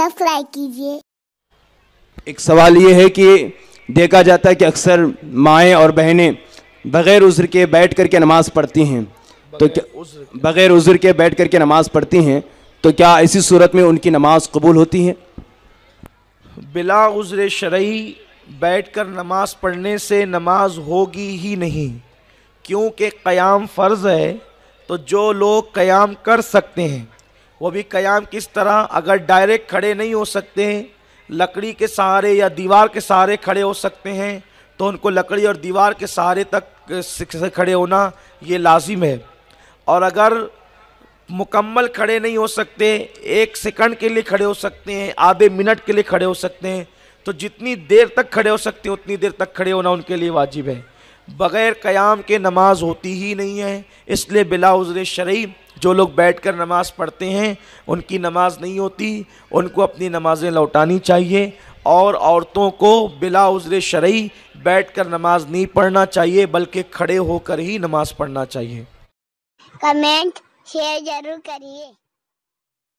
subscribe कीजिए एक सवाल ये है कि देखा जाता है कि अक्सर माएँ और बहनें बग़ैर उज़्र के बैठ कर के नमाज़ पढ़ती हैं तो क्या बग़ैर उज़्र के बैठ कर के नमाज़ पढ़ती हैं तो क्या इसी सूरत में उनकी नमाज कबूल होती है बिला उज़्र शरई बैठ कर नमाज पढ़ने से नमाज होगी ही नहीं क्योंकि क़याम फ़र्ज़ है तो जो लोग क़याम कर सकते हैं वो भी क़याम किस तरह अगर डायरेक्ट खड़े नहीं हो सकते हैं लकड़ी के सहारे या दीवार के सहारे खड़े हो सकते हैं तो उनको लकड़ी और दीवार के सहारे तक खड़े होना ये लाजिम है और अगर मुकम्मल खड़े नहीं हो सकते एक सेकंड के लिए खड़े हो सकते हैं आधे मिनट के लिए खड़े हो सकते हैं तो जितनी देर तक खड़े हो सकते हैं उतनी देर तक खड़े होना उनके लिए वाजिब है बग़ैर क़याम के नमाज होती ही नहीं है इसलिए बिला उजर शरीफ जो लोग बैठकर नमाज़ पढ़ते हैं उनकी नमाज नहीं होती उनको अपनी नमाज़ें लौटानी चाहिए और औरतों को बिला उजर शरई बैठ कर नमाज नहीं पढ़ना चाहिए बल्कि खड़े होकर ही नमाज पढ़ना चाहिए कमेंट शेयर जरूर करिए